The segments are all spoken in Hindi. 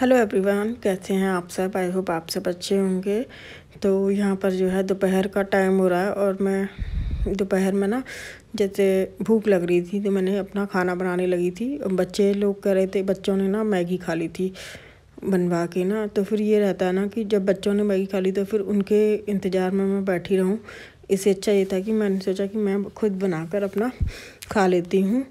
हेलो एवरीवन कैसे हैं आप सब आई होप आप सब अच्छे होंगे तो यहाँ पर जो है दोपहर का टाइम हो रहा है और मैं दोपहर में ना जैसे भूख लग रही थी तो मैंने अपना खाना बनाने लगी थी बच्चे लोग कह रहे थे बच्चों ने ना मैगी खा ली थी बनवा के ना तो फिर ये रहता है ना कि जब बच्चों ने मैगी खा ली तो फिर उनके इंतज़ार में मैं बैठी रहूँ इससे अच्छा ये था कि मैंने सोचा कि मैं खुद बनाकर अपना खा लेती हूँ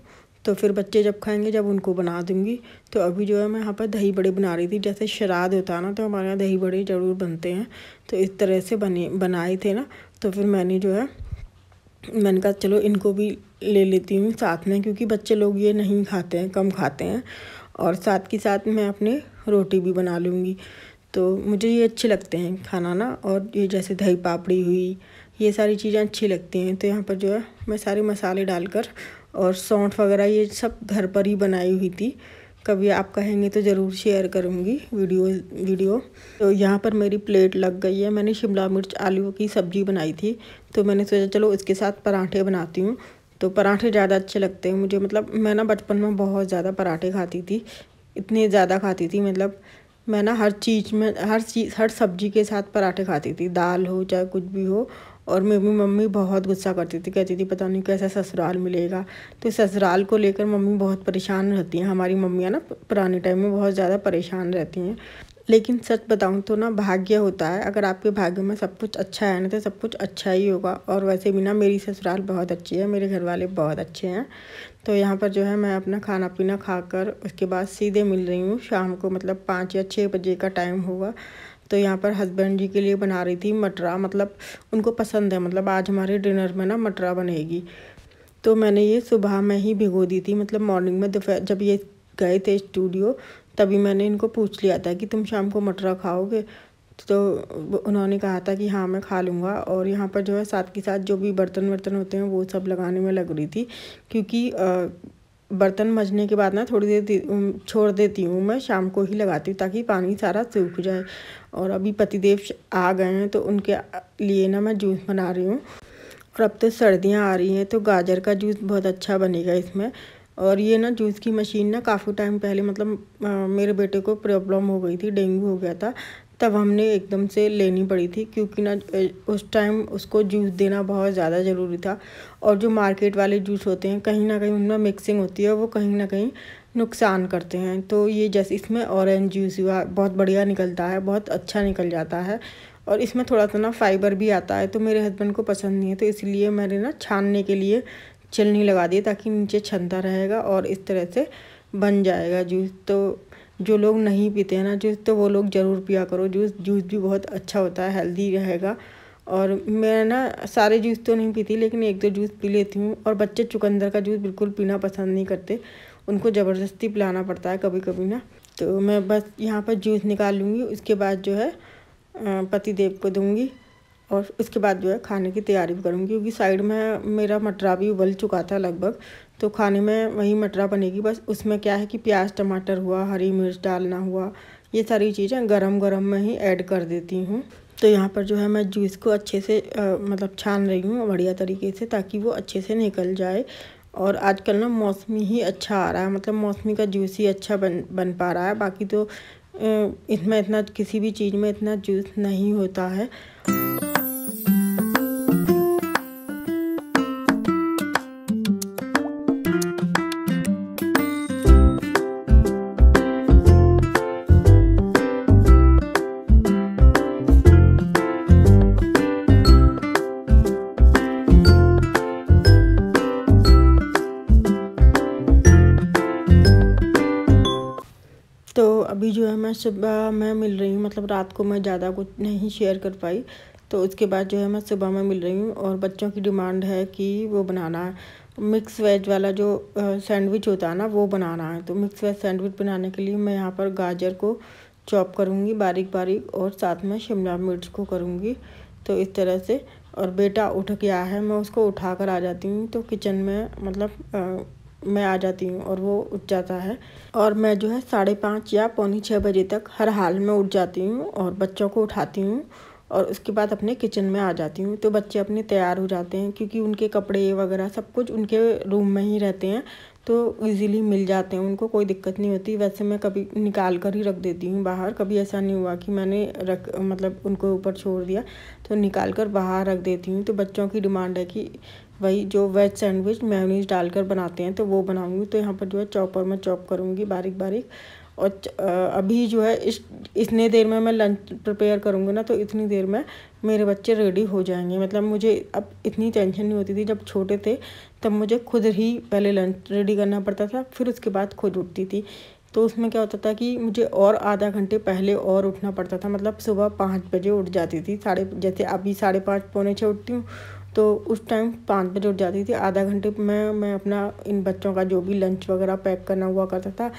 तो फिर बच्चे जब खाएंगे जब उनको बना दूंगी तो अभी जो है मैं यहाँ पर दही बड़े बना रही थी जैसे शराद होता है ना तो हमारे यहाँ दही बड़े ज़रूर बनते हैं तो इस तरह से बने बनाए थे ना तो फिर मैंने जो है मैंने कहा चलो इनको भी ले लेती हूँ साथ में क्योंकि बच्चे लोग ये नहीं खाते हैं कम खाते हैं और साथ के साथ मैं अपने रोटी भी बना लूँगी तो मुझे ये अच्छे लगते हैं खाना ना और ये जैसे दही पापड़ी हुई ये सारी चीज़ें अच्छी लगती हैं तो यहाँ पर जो है मैं सारे मसाले डालकर और सौंठ वगैरह ये सब घर पर ही बनाई हुई थी कभी आप कहेंगे तो ज़रूर शेयर करूँगी वीडियो वीडियो तो यहाँ पर मेरी प्लेट लग गई है मैंने शिमला मिर्च आलू की सब्ज़ी बनाई थी तो मैंने सोचा चलो इसके साथ पराठे बनाती हूँ तो पराठे ज़्यादा अच्छे लगते हैं मुझे मतलब मैं ना बचपन में बहुत ज़्यादा पराठे खाती थी इतने ज़्यादा खाती थी मतलब मैं ना हर चीज़ में हर चीज़ हर सब्ज़ी के साथ पराठे खाती थी दाल हो चाहे कुछ भी हो और मेरी मम्मी बहुत गुस्सा करती थी कहती थी पता नहीं कैसा ससुराल मिलेगा तो ससुराल को लेकर मम्मी बहुत परेशान रहती हैं हमारी मम्मियाँ ना पुराने टाइम में बहुत ज़्यादा परेशान रहती हैं लेकिन सच बताऊँ तो ना भाग्य होता है अगर आपके भाग्य में सब कुछ अच्छा है ना तो सब कुछ अच्छा ही होगा और वैसे भी ना मेरी ससुराल बहुत अच्छी है मेरे घर वाले बहुत अच्छे हैं तो यहाँ पर जो है मैं अपना खाना पीना खाकर उसके बाद सीधे मिल रही हूँ शाम को मतलब पाँच या छः बजे का टाइम होगा तो यहाँ पर हस्बैंड जी के लिए बना रही थी मटरा मतलब उनको पसंद है मतलब आज हमारे डिनर में ना मटरा बनेगी तो मैंने ये सुबह में ही भिगो दी थी मतलब मॉर्निंग में दोपहर जब ये गए थे स्टूडियो तभी मैंने इनको पूछ लिया था कि तुम शाम को मटरा खाओगे तो उन्होंने कहा था कि हाँ मैं खा लूँगा और यहाँ पर जो है साथ के साथ जो भी बर्तन वर्तन होते हैं वो सब लगाने में लग रही थी क्योंकि आ, बर्तन मजने के बाद ना थोड़ी देर छोड़ देती हूँ मैं शाम को ही लगाती हूँ ताकि पानी सारा सूख जाए और अभी पतिदेव आ गए हैं तो उनके लिए ना मैं जूस बना रही हूँ और अब तो सर्दियाँ आ रही हैं तो गाजर का जूस बहुत अच्छा बनेगा इसमें और ये ना जूस की मशीन ना काफ़ी टाइम पहले मतलब आ, मेरे बेटे को प्रॉब्लम हो गई थी डेंगू हो गया था तब हमने एकदम से लेनी पड़ी थी क्योंकि ना उस टाइम उसको जूस देना बहुत ज़्यादा ज़रूरी था और जो मार्केट वाले जूस होते हैं कहीं ना कहीं उनमें मिक्सिंग होती है वो कहीं ना कहीं नुकसान करते हैं तो ये जैसे इसमें ऑरेंज जूस हुआ बहुत बढ़िया निकलता है बहुत अच्छा निकल जाता है और इसमें थोड़ा सा ना फाइबर भी आता है तो मेरे हस्बैंड को पसंद नहीं है तो इसलिए मैंने ना छानने के लिए छलनी लगा दी ताकि नीचे छनता रहेगा और इस तरह से बन जाएगा जूस तो जो लोग नहीं पीते हैं ना जूस तो वो लोग ज़रूर पिया करो जूस जूस भी बहुत अच्छा होता है हेल्दी रहेगा और मैं ना सारे जूस तो नहीं पीती लेकिन एक दो जूस पी लेती हूँ और बच्चे चुकंदर का जूस बिल्कुल पीना पसंद नहीं करते उनको ज़बरदस्ती पिलाना पड़ता है कभी कभी ना तो मैं बस यहाँ पर जूस निकाल लूँगी उसके बाद जो है पति देव को दूँगी और उसके बाद जो है खाने की तैयारी भी करूँगी क्योंकि साइड में मेरा मटरा भी उबल चुका था लगभग तो खाने में वही मटरा बनेगी बस उसमें क्या है कि प्याज टमाटर हुआ हरी मिर्च डालना हुआ ये सारी चीज़ें गरम गरम में ही ऐड कर देती हूँ तो यहाँ पर जो है मैं जूस को अच्छे से आ, मतलब छान रही हूँ बढ़िया तरीके से ताकि वो अच्छे से निकल जाए और आजकल ना मौसमी ही अच्छा आ रहा है मतलब मौसमी का जूस ही अच्छा बन बन पा रहा है बाकी तो इसमें इतना किसी भी चीज़ में इतना जूस नहीं होता है सुबह मैं मिल रही हूँ मतलब रात को मैं ज़्यादा कुछ नहीं शेयर कर पाई तो उसके बाद जो है मैं सुबह में मिल रही हूँ और बच्चों की डिमांड है कि वो बनाना है मिक्स वेज वाला जो सैंडविच होता है ना वो बनाना है तो मिक्स वेज सैंडविच बनाने के लिए मैं यहाँ पर गाजर को चॉप करूँगी बारीक बारीक और साथ में शिमला मिर्च को करूँगी तो इस तरह से और बेटा उठ गया है मैं उसको उठा कर आ जाती हूँ तो किचन में मतलब मैं आ जाती हूँ और वो उठ जाता है और मैं जो है साढ़े पाँच या पौनी छः बजे तक हर हाल में उठ जाती हूँ और बच्चों को उठाती हूँ और उसके बाद अपने किचन में आ जाती हूँ तो बच्चे अपने तैयार हो जाते हैं क्योंकि उनके कपड़े वगैरह सब कुछ उनके रूम में ही रहते हैं तो इजीली मिल जाते हैं उनको कोई दिक्कत नहीं होती वैसे मैं कभी निकाल कर ही रख देती हूँ बाहर कभी ऐसा नहीं हुआ कि मैंने रख मतलब उनको ऊपर छोड़ दिया तो निकाल कर बाहर रख देती हूँ तो बच्चों की डिमांड है कि वही जो वेज सैंडविच मैनीज डालकर बनाते हैं तो वो बनाऊँगी तो यहाँ पर जो है चॉपर में चॉप करूँगी बारीक बारीक और अभी जो है इस इतने देर में मैं लंच प्रिपेयर करूँगी ना तो इतनी देर में मेरे बच्चे रेडी हो जाएंगे मतलब मुझे अब इतनी टेंशन नहीं होती थी जब छोटे थे तब मुझे खुद ही पहले लंच रेडी करना पड़ता था फिर उसके बाद खुद उठती थी तो उसमें क्या होता था कि मुझे और आधा घंटे पहले और उठना पड़ता था मतलब सुबह पाँच बजे उठ जाती थी साढ़े जैसे अभी साढ़े पाँच पौने छः उठती हूँ तो उस टाइम पाँच बजे उठ जाती थी आधा घंटे में मैं अपना इन बच्चों का जो भी लंच वगैरह पैक करना हुआ करता था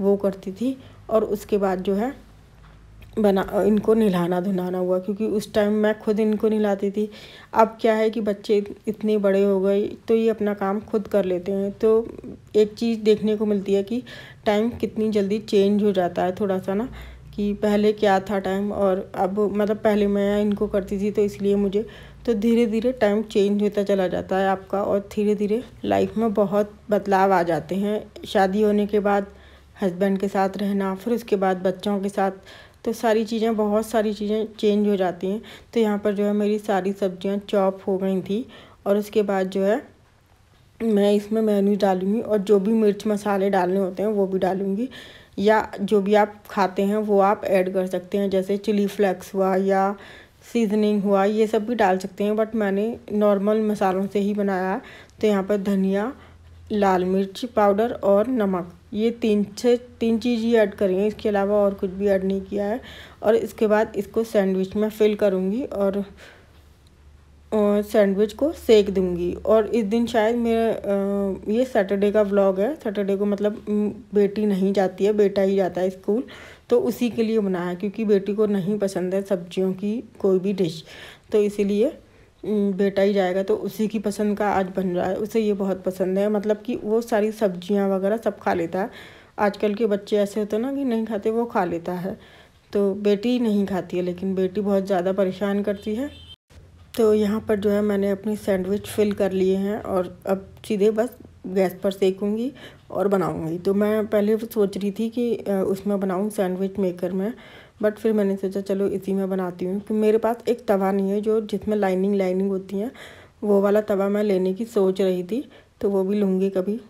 वो करती थी और उसके बाद जो है बना इनको नहलाना धुलाना हुआ क्योंकि उस टाइम मैं खुद इनको नहलाती थी अब क्या है कि बच्चे इतने बड़े हो गए तो ये अपना काम खुद कर लेते हैं तो एक चीज़ देखने को मिलती है कि टाइम कितनी जल्दी चेंज हो जाता है थोड़ा सा ना कि पहले क्या था टाइम और अब मतलब पहले मैं इनको करती थी तो इसलिए मुझे तो धीरे धीरे टाइम चेंज होता चला जाता है आपका और धीरे धीरे लाइफ में बहुत बदलाव आ जाते हैं शादी होने के बाद हस्बैंड के साथ रहना फिर उसके बाद बच्चों के साथ तो सारी चीज़ें बहुत सारी चीज़ें चेंज हो जाती हैं तो यहाँ पर जो है मेरी सारी सब्जियाँ चॉप हो गई थी और उसके बाद जो है मैं इसमें मेन्यू डालूँगी और जो भी मिर्च मसाले डालने होते हैं वो भी डालूँगी या जो भी आप खाते हैं वो आप ऐड कर सकते हैं जैसे चिली फ्लेक्स हुआ या सीजनिंग हुआ ये सब भी डाल सकते हैं बट मैंने नॉर्मल मसालों से ही बनाया तो यहाँ पर धनिया लाल मिर्ची पाउडर और नमक ये तीन छः तीन चीज़ ही ऐड करेंगे इसके अलावा और कुछ भी ऐड नहीं किया है और इसके बाद इसको सैंडविच में फिल करूँगी और सैंडविच को सेक दूंगी और इस दिन शायद मेरा ये सैटरडे का व्लॉग है सैटरडे को मतलब बेटी नहीं जाती है बेटा ही जाता है स्कूल तो उसी के लिए बनाया क्योंकि बेटी को नहीं पसंद है सब्जियों की कोई भी डिश तो इसीलिए बेटा ही जाएगा तो उसी की पसंद का आज बन रहा है उसे ये बहुत पसंद है मतलब कि वो सारी सब्जियां वगैरह सब खा लेता है आजकल के बच्चे ऐसे होते हैं ना कि नहीं खाते वो खा लेता है तो बेटी नहीं खाती है लेकिन बेटी बहुत ज़्यादा परेशान करती है तो यहाँ पर जो है मैंने अपनी सैंडविच फिल कर लिए हैं और अब सीधे बस गैस पर सेकूँगी और बनाऊँगी तो मैं पहले सोच रही थी कि उसमें बनाऊँ सैंडविच मेकर में बट फिर मैंने सोचा चलो इसी में बनाती हूँ क्योंकि मेरे पास एक तवा नहीं है जो जिसमें लाइनिंग लाइनिंग होती है वो वाला तवा मैं लेने की सोच रही थी तो वो भी लूँगी कभी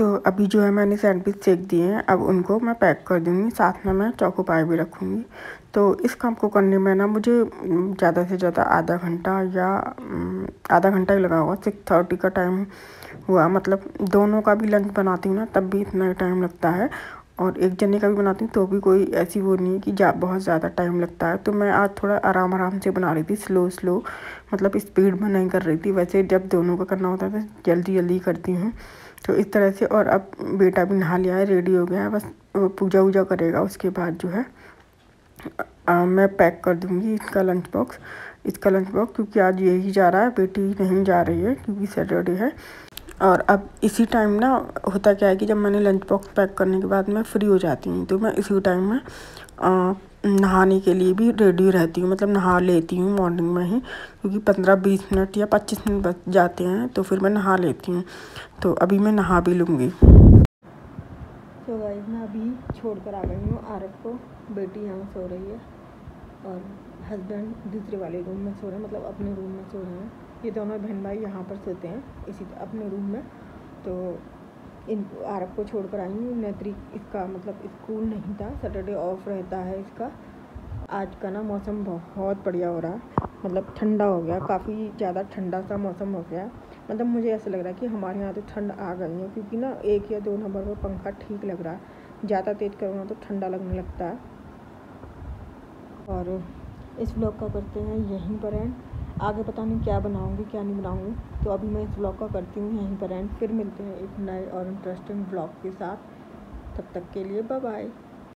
तो अभी जो है मैंने सैंडविच सेक दिए हैं अब उनको मैं पैक कर दूँगी साथ में मैं चौको पाए भी रखूँगी तो इस काम को करने में ना मुझे ज़्यादा से ज़्यादा आधा घंटा या आधा घंटा ही लगा हुआ सिक्स थर्टी का टाइम हुआ मतलब दोनों का भी लंच बनाती हूँ ना तब भी इतना टाइम लगता है और एक जने का भी बनाती हूँ तो भी कोई ऐसी वो नहीं है कि जा बहुत ज़्यादा टाइम लगता है तो मैं आज थोड़ा आराम आराम से बना रही थी स्लो स्लो मतलब स्पीड में नहीं कर रही थी वैसे जब दोनों का करना होता है तो जल्दी जल्दी करती हूँ तो इस तरह से और अब बेटा भी नहा लिया है रेडी हो गया है बस वो पूजा वूजा करेगा उसके बाद जो है आ, मैं पैक कर दूँगी इसका लंच बॉक्स इसका लंच बॉक्स क्योंकि आज यही जा रहा है बेटी नहीं जा रही है क्योंकि सैटरडे है और अब इसी टाइम ना होता क्या है कि जब मैंने लंच बॉक्स पैक करने के बाद मैं फ्री हो जाती हूँ तो मैं इसी टाइम में नहाने के लिए भी रेडी रहती हूँ मतलब नहा लेती हूँ मॉर्निंग में ही क्योंकि पंद्रह बीस मिनट या पच्चीस मिनट बच जाते हैं तो फिर मैं नहा लेती हूँ तो अभी मैं नहा भी लूँगी तो गाइज मैं अभी छोड़ कर आ गई हूँ आरफ को बेटी यहाँ सो रही है और हस्बैंड दूसरे वाले रूम में सो रहे हैं मतलब अपने रूम में सो रहे हैं ये दोनों बहन भाई यहाँ पर सोते हैं इसी अपने रूम में तो इन आरब को छोड़ कर आई हूँ नदरी इसका मतलब स्कूल नहीं था सैटरडे ऑफ रहता है इसका आज का ना मौसम बहुत बढ़िया हो रहा है मतलब ठंडा हो गया काफ़ी ज़्यादा ठंडा सा मौसम हो गया मतलब मुझे ऐसा लग रहा है कि हमारे यहाँ तो ठंड आ गई है क्योंकि ना एक या दो नंबर पर पंखा ठीक लग रहा है ज़्यादा तेज़ करूँगा तो ठंडा लगने लगता है और इस ब्लॉग का करते हैं यहीं पर एंड आगे पता नहीं क्या बनाऊँगी क्या नहीं बनाऊँगी तो अभी मैं इस ब्लॉग का करती हूँ यहीं पर एंड फिर मिलते हैं एक नए और इंटरेस्टिंग ब्लॉग के साथ तब तक के लिए बाय बाय